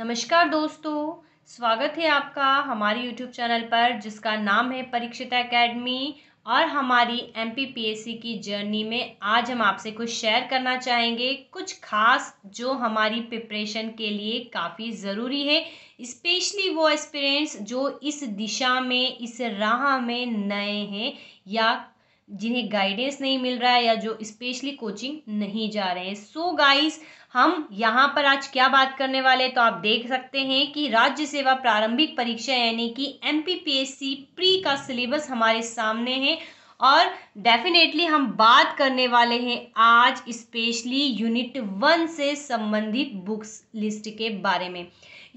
नमस्कार दोस्तों स्वागत है आपका हमारे YouTube चैनल पर जिसका नाम है परीक्षित एकेडमी और हमारी एम की जर्नी में आज हम आपसे कुछ शेयर करना चाहेंगे कुछ खास जो हमारी प्रिपरेशन के लिए काफ़ी ज़रूरी है स्पेशली वो एक्सपीरियंस जो इस दिशा में इस राह में नए हैं या जिन्हें गाइडेंस नहीं मिल रहा है या जो स्पेशली कोचिंग नहीं जा रहे हैं सो गाइस हम यहाँ पर आज क्या बात करने वाले तो आप देख सकते हैं कि राज्य सेवा प्रारंभिक परीक्षा यानी कि एम प्री का सिलेबस हमारे सामने है और डेफिनेटली हम बात करने वाले हैं आज स्पेशली यूनिट वन से संबंधित बुक्स लिस्ट के बारे में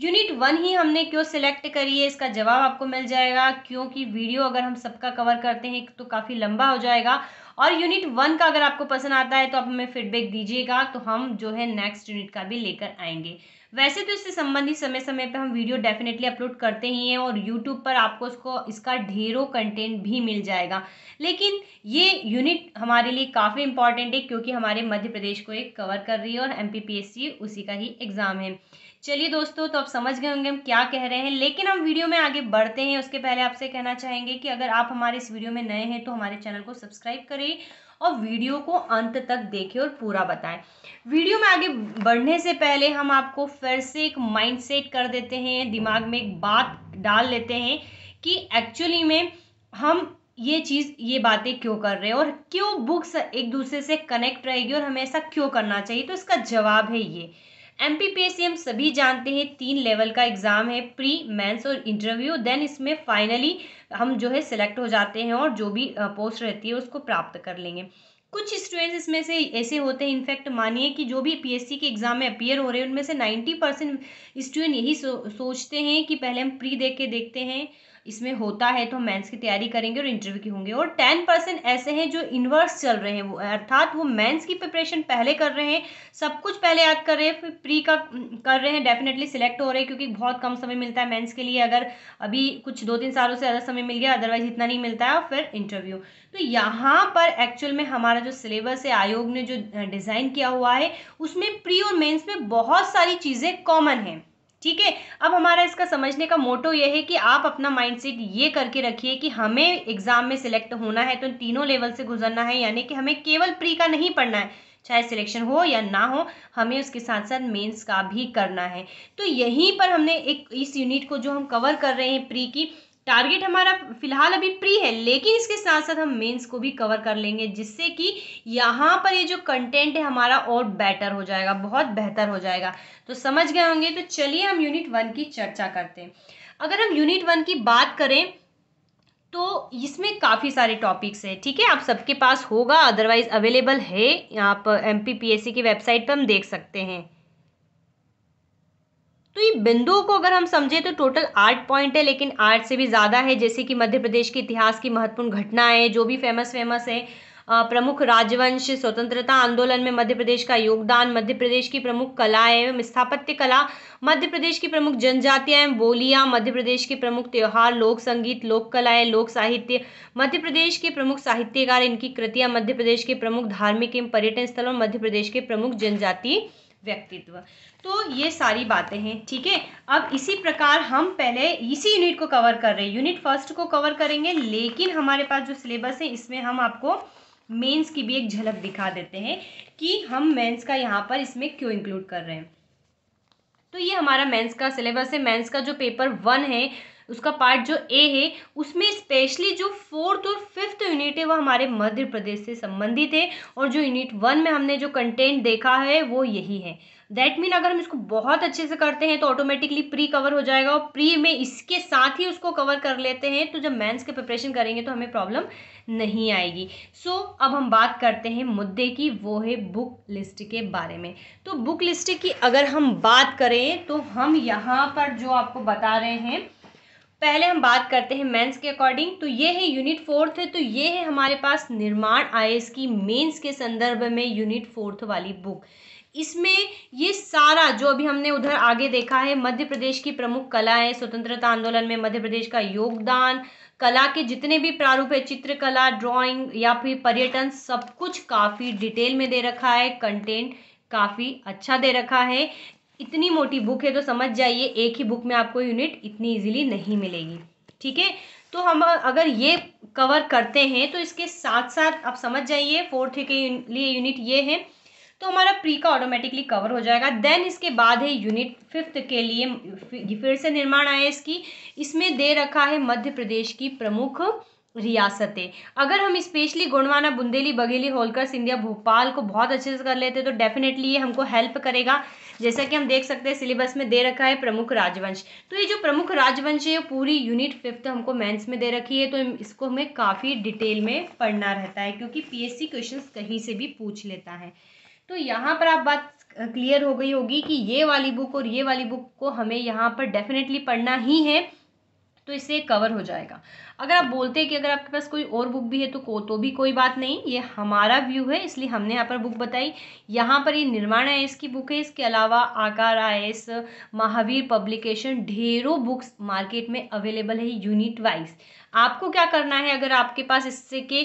यूनिट वन ही हमने क्यों सिलेक्ट करी है इसका जवाब आपको मिल जाएगा क्योंकि वीडियो अगर हम सबका कवर करते हैं तो काफ़ी लंबा हो जाएगा और यूनिट वन का अगर आपको पसंद आता है तो आप हमें फीडबैक दीजिएगा तो हम जो है नेक्स्ट यूनिट का भी लेकर आएंगे वैसे तो इससे संबंधित समय समय पर हम वीडियो डेफिनेटली अपलोड करते ही हैं और यूट्यूब पर आपको उसको इसका ढेरों कंटेंट भी मिल जाएगा लेकिन ये यूनिट हमारे लिए काफ़ी इंपॉर्टेंट है क्योंकि हमारे मध्य प्रदेश को एक कवर कर रही है और एम उसी का ही एग्ज़ाम है चलिए दोस्तों तो आप समझ गए होंगे हम क्या कह रहे हैं लेकिन हम वीडियो में आगे बढ़ते हैं उसके पहले आपसे कहना चाहेंगे कि अगर आप हमारे इस वीडियो में नए हैं तो हमारे चैनल को सब्सक्राइब करें और वीडियो को अंत तक देखें और पूरा बताएं वीडियो में आगे बढ़ने से पहले हम आपको फिर से एक माइंड सेट कर देते हैं दिमाग में एक बात डाल लेते हैं कि एक्चुअली में हम ये चीज़ ये बातें क्यों कर रहे हैं और क्यों बुक्स एक दूसरे से कनेक्ट रहेगी और हमें ऐसा क्यों करना चाहिए तो इसका जवाब है ये एम पी हम सभी जानते हैं तीन लेवल का एग्ज़ाम है प्री मेंस और इंटरव्यू देन इसमें फाइनली हम जो है सिलेक्ट हो जाते हैं और जो भी पोस्ट रहती है उसको प्राप्त कर लेंगे कुछ स्टूडेंट्स इसमें से ऐसे होते हैं इनफैक्ट मानिए कि जो भी पीएससी के एग्ज़ाम में अपियर हो रहे हैं उनमें से नाइन्टी परसेंट स्टूडेंट यही सो, सोचते हैं कि पहले हम प्री देख के देखते हैं इसमें होता है तो मेंस की तैयारी करेंगे और इंटरव्यू की होंगे और टेन परसेंट ऐसे हैं जो इन्वर्स चल रहे हैं वो अर्थात वो मेंस की प्रिपरेशन पहले कर रहे हैं सब कुछ पहले याद कर रहे हैं फिर प्री का कर रहे हैं डेफिनेटली सिलेक्ट हो रहे हैं क्योंकि बहुत कम समय मिलता है मेंस के लिए अगर अभी कुछ दो तीन सालों से ज़्यादा समय मिल गया अदरवाइज इतना नहीं मिलता है और फिर इंटरव्यू तो यहाँ पर एक्चुअल में हमारा जो सिलेबस है आयोग ने जो डिज़ाइन किया हुआ है उसमें प्री और मेन्स में बहुत सारी चीज़ें कॉमन हैं ठीक है अब हमारा इसका समझने का मोटो ये है कि आप अपना माइंडसेट ये करके रखिए कि हमें एग्जाम में सिलेक्ट होना है तो तीनों लेवल से गुजरना है यानी कि हमें केवल प्री का नहीं पढ़ना है चाहे सिलेक्शन हो या ना हो हमें उसके साथ साथ मेंस का भी करना है तो यहीं पर हमने एक इस यूनिट को जो हम कवर कर रहे हैं प्री की टारगेट हमारा फिलहाल अभी प्री है लेकिन इसके साथ साथ हम मेंस को भी कवर कर लेंगे जिससे कि यहाँ पर ये जो कंटेंट है हमारा और बेटर हो जाएगा बहुत बेहतर हो जाएगा तो समझ गए होंगे तो चलिए हम यूनिट वन की चर्चा करते हैं अगर हम यूनिट वन की बात करें तो इसमें काफ़ी सारे टॉपिक्स हैं ठीक है आप सबके पास होगा अदरवाइज़ अवेलेबल है आप एम की वेबसाइट पर हम देख सकते हैं तो ये बिंदुओं को अगर हम समझें तो टोटल आठ पॉइंट है लेकिन आठ से भी ज़्यादा है जैसे कि मध्य प्रदेश के इतिहास की महत्वपूर्ण घटनाएं जो भी फेमस फेमस है प्रमुख राजवंश स्वतंत्रता आंदोलन में मध्य प्रदेश का योगदान मध्य प्रदेश की प्रमुख कलाएं एवं स्थापत्य कला मध्य प्रदेश की प्रमुख जनजातियां एवं बोलियां मध्य प्रदेश के प्रमुख त्यौहार लोक संगीत लोक कलाएं लोक साहित्य मध्य प्रदेश के प्रमुख साहित्यकार इनकी कृतियां मध्य प्रदेश के प्रमुख धार्मिक एवं पर्यटन स्थल और मध्य प्रदेश के प्रमुख जनजाति व्यक्तित्व तो ये सारी बातें हैं ठीक है अब इसी प्रकार हम पहले इसी यूनिट को कवर कर रहे हैं यूनिट फर्स्ट को कवर करेंगे लेकिन हमारे पास जो सिलेबस है इसमें हम आपको मेंस की भी एक झलक दिखा देते हैं कि हम मेंस का यहाँ पर इसमें क्यों इंक्लूड कर रहे हैं तो ये हमारा मेंस का सिलेबस है मेंस का जो पेपर वन है उसका पार्ट जो ए है उसमें स्पेशली जो फोर्थ और फिफ्थ यूनिट है वह हमारे मध्य प्रदेश से संबंधित है और जो यूनिट वन में हमने जो कंटेंट देखा है वो यही है दैट मीन अगर हम इसको बहुत अच्छे से करते हैं तो ऑटोमेटिकली प्री कवर हो जाएगा और प्री में इसके साथ ही उसको कवर कर लेते हैं तो जब मैंस के प्रिपरेशन करेंगे तो हमें प्रॉब्लम नहीं आएगी सो so, अब हम बात करते हैं मुद्दे की वो है बुक लिस्ट के बारे में तो बुक लिस्ट की अगर हम बात करें तो हम यहाँ पर जो आपको बता रहे हैं पहले हम बात करते हैं मेंस के अकॉर्डिंग तो ये है यूनिट फोर्थ है तो ये है हमारे पास निर्माण आई की मेंस के संदर्भ में यूनिट फोर्थ वाली बुक इसमें ये सारा जो अभी हमने उधर आगे देखा है मध्य प्रदेश की प्रमुख कलाएं स्वतंत्रता आंदोलन में मध्य प्रदेश का योगदान कला के जितने भी प्रारूप है चित्रकला ड्राइंग या फिर पर्यटन सब कुछ काफ़ी डिटेल में दे रखा है कंटेंट काफ़ी अच्छा दे रखा है इतनी मोटी बुक है तो समझ जाइए एक ही बुक में आपको यूनिट इतनी इजीली नहीं मिलेगी ठीक है तो हम अगर ये कवर करते हैं तो इसके साथ साथ आप समझ जाइए फोर्थ के लिए यूनिट ये है तो हमारा प्री का ऑटोमेटिकली कवर हो जाएगा देन इसके बाद है यूनिट फिफ्थ के लिए फिर से निर्माण आया इसकी इसमें दे रखा है मध्य प्रदेश की प्रमुख रियासतें अगर हम स्पेशली गोंडवाना बुंदेली बघेली होलकर सिंधिया भोपाल को बहुत अच्छे से कर लेते तो डेफिनेटली ये हमको हेल्प करेगा जैसा कि हम देख सकते हैं सिलेबस में दे रखा है प्रमुख राजवंश तो ये जो प्रमुख राजवंश है पूरी यूनिट फिफ्थ हमको मेंस में दे रखी है तो इसको हमें काफ़ी डिटेल में पढ़ना रहता है क्योंकि पीएससी क्वेश्चंस कहीं से भी पूछ लेता है तो यहाँ पर आप बात क्लियर हो गई होगी कि ये वाली बुक और ये वाली बुक को हमें यहाँ पर डेफिनेटली पढ़ना ही है तो इससे कवर हो जाएगा अगर आप बोलते हैं कि अगर आपके पास कोई और बुक भी है तो को तो भी कोई बात नहीं ये हमारा व्यू है इसलिए हमने यहाँ पर बुक बताई यहाँ पर ये निर्माण आई की बुक है इसके अलावा आकार आई महावीर पब्लिकेशन ढेरों बुक्स मार्केट में अवेलेबल है यूनिट वाइज आपको क्या करना है अगर आपके पास इससे के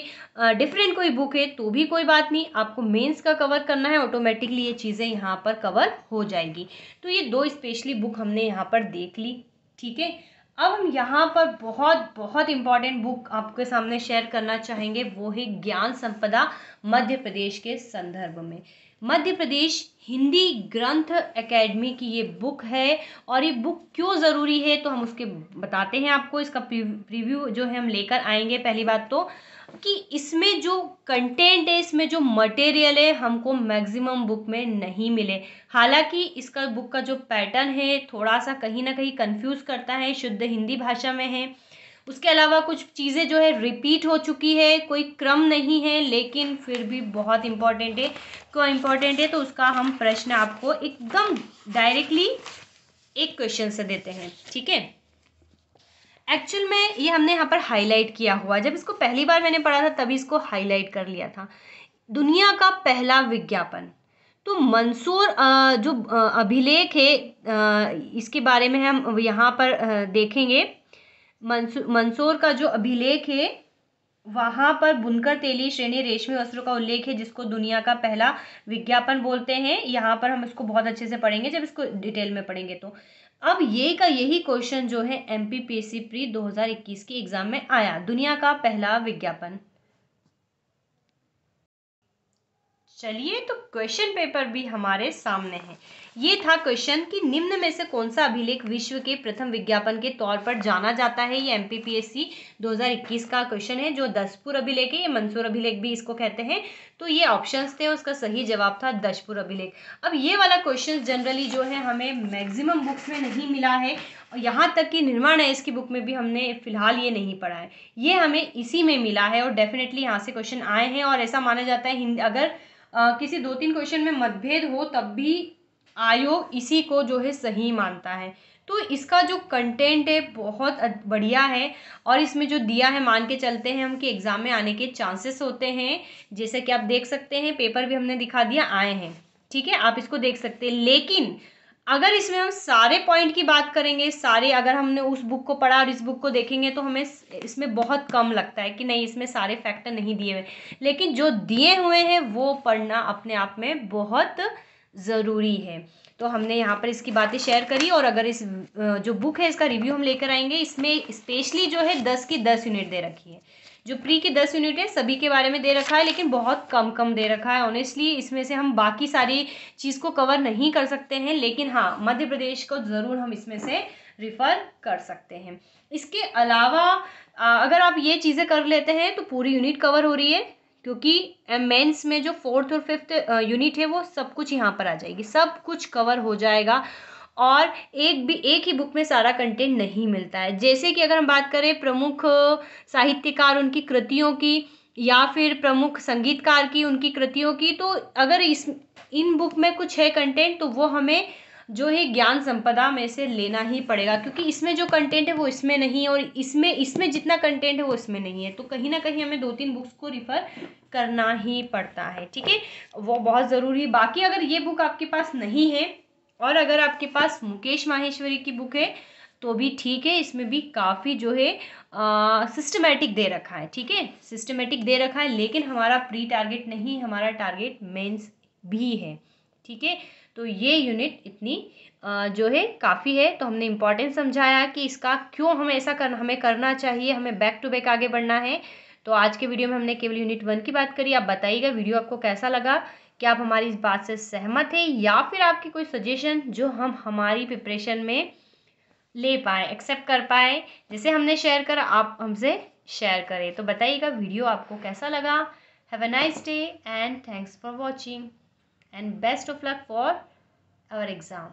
डिफरेंट कोई बुक है तो भी कोई बात नहीं आपको मेंस का कवर करना है ऑटोमेटिकली ये चीज़ें यहाँ पर कवर हो जाएगी तो ये दो स्पेशली बुक हमने यहाँ पर देख ली ठीक है अब हम यहाँ पर बहुत बहुत इम्पॉर्टेंट बुक आपके सामने शेयर करना चाहेंगे वो है ज्ञान संपदा मध्य प्रदेश के संदर्भ में मध्य प्रदेश हिंदी ग्रंथ एकेडमी की ये बुक है और ये बुक क्यों ज़रूरी है तो हम उसके बताते हैं आपको इसका प्रीव्यू जो है हम लेकर आएंगे पहली बात तो कि इसमें जो कंटेंट है इसमें जो मटेरियल है हमको मैक्सिमम बुक में नहीं मिले हालांकि इसका बुक का जो पैटर्न है थोड़ा सा कहीं ना कहीं कंफ्यूज करता है शुद्ध हिंदी भाषा में है उसके अलावा कुछ चीज़ें जो है रिपीट हो चुकी है कोई क्रम नहीं है लेकिन फिर भी बहुत इम्पॉर्टेंट है क्यों इम्पॉर्टेंट है तो उसका हम प्रश्न आपको एकदम डायरेक्टली एक क्वेश्चन से देते हैं ठीक है एक्चुअल में ये हमने यहाँ पर हाईलाइट किया हुआ जब इसको पहली बार मैंने पढ़ा था तभी इसको हाईलाइट कर लिया था दुनिया का पहला विज्ञापन तो मंसूर जो अभिलेख है इसके बारे में हम यहाँ पर देखेंगे मंसूर का जो अभिलेख है वहाँ पर बुनकर तेली श्रेणी रेशमी वस्त्रों का उल्लेख है जिसको दुनिया का पहला विज्ञापन बोलते हैं यहाँ पर हम इसको बहुत अच्छे से पढ़ेंगे जब इसको डिटेल में पढ़ेंगे तो अब ये का यही क्वेश्चन जो है M P P S C pre दो हज़ार इक्कीस के एग्जाम में आया दुनिया का पहला विज्ञापन चलिए तो क्वेश्चन पेपर भी हमारे सामने है ये था क्वेश्चन कि निम्न में से कौन सा अभिलेख विश्व के प्रथम विज्ञापन के तौर पर जाना जाता है ये एमपीपीएससी 2021 का क्वेश्चन है जो दसपुर अभिलेख है ये मंसूर अभिलेख भी इसको कहते हैं तो ये ऑप्शंस थे उसका सही जवाब था दशपुर अभिलेख अब ये वाला क्वेश्चन जनरली जो है हमें मैक्सिमम बुक्स में नहीं मिला है और यहाँ तक कि निर्माण है इसकी बुक में भी हमने फिलहाल ये नहीं पढ़ा है ये हमें इसी में मिला है और डेफिनेटली यहाँ से क्वेश्चन आए हैं और ऐसा माना जाता है अगर आ, किसी दो तीन क्वेश्चन में मतभेद हो तब भी आयोग इसी को जो है सही मानता है तो इसका जो कंटेंट है बहुत बढ़िया है और इसमें जो दिया है मान के चलते हैं हम कि एग्ज़ाम में आने के चांसेस होते हैं जैसे कि आप देख सकते हैं पेपर भी हमने दिखा दिया आए हैं ठीक है आप इसको देख सकते हैं लेकिन अगर इसमें हम सारे पॉइंट की बात करेंगे सारे अगर हमने उस बुक को पढ़ा और इस बुक को देखेंगे तो हमें इसमें बहुत कम लगता है कि नहीं इसमें सारे फैक्टर नहीं दिए हुए लेकिन जो दिए हुए हैं वो पढ़ना अपने आप में बहुत ज़रूरी है तो हमने यहाँ पर इसकी बातें शेयर करी और अगर इस जो बुक है इसका रिव्यू हम लेकर आएंगे इसमें स्पेशली जो है दस की दस यूनिट दे रखी है जो प्री की दस यूनिट है सभी के बारे में दे रखा है लेकिन बहुत कम कम दे रखा है ऑनेस्टली इसमें से हम बाकी सारी चीज़ को कवर नहीं कर सकते हैं लेकिन हाँ मध्य प्रदेश को ज़रूर हम इसमें से रिफ़र कर सकते हैं इसके अलावा अगर आप ये चीज़ें कर लेते हैं तो पूरी यूनिट कवर हो रही है क्योंकि मेंस में जो फोर्थ और फिफ्थ यूनिट है वो सब कुछ यहाँ पर आ जाएगी सब कुछ कवर हो जाएगा और एक भी एक ही बुक में सारा कंटेंट नहीं मिलता है जैसे कि अगर हम बात करें प्रमुख साहित्यकार उनकी कृतियों की या फिर प्रमुख संगीतकार की उनकी कृतियों की तो अगर इस इन बुक में कुछ है कंटेंट तो वो हमें जो है ज्ञान संपदा में से लेना ही पड़ेगा क्योंकि इसमें जो कंटेंट है वो इसमें नहीं है और इसमें इसमें जितना कंटेंट है वो इसमें नहीं है तो कहीं ना कहीं हमें दो तीन बुक्स को रिफ़र करना ही पड़ता है ठीक है वो बहुत ज़रूरी है बाकी अगर ये बुक आपके पास नहीं है और अगर आपके पास मुकेश माहेश्वरी की बुक है तो भी ठीक है इसमें भी काफ़ी जो है सिस्टमेटिक दे रखा है ठीक है सिस्टमेटिक दे रखा है लेकिन हमारा प्री टारगेट नहीं हमारा टारगेट मेंस भी है ठीक है तो ये यूनिट इतनी जो है काफ़ी है तो हमने इम्पॉर्टेंस समझाया कि इसका क्यों हमें ऐसा कर हमें करना चाहिए हमें बैक टू बैक आगे बढ़ना है तो आज के वीडियो में हमने केवल यूनिट वन की बात करी आप बताइएगा वीडियो आपको कैसा लगा क्या आप हमारी इस बात से सहमत हैं या फिर आपकी कोई सजेशन जो हम हमारी प्रिपरेशन में ले पाए एक्सेप्ट कर पाए जिसे हमने शेयर करा आप हमसे शेयर करें तो बताइएगा वीडियो आपको कैसा लगा have a nice day and thanks for watching and best of luck for our exam.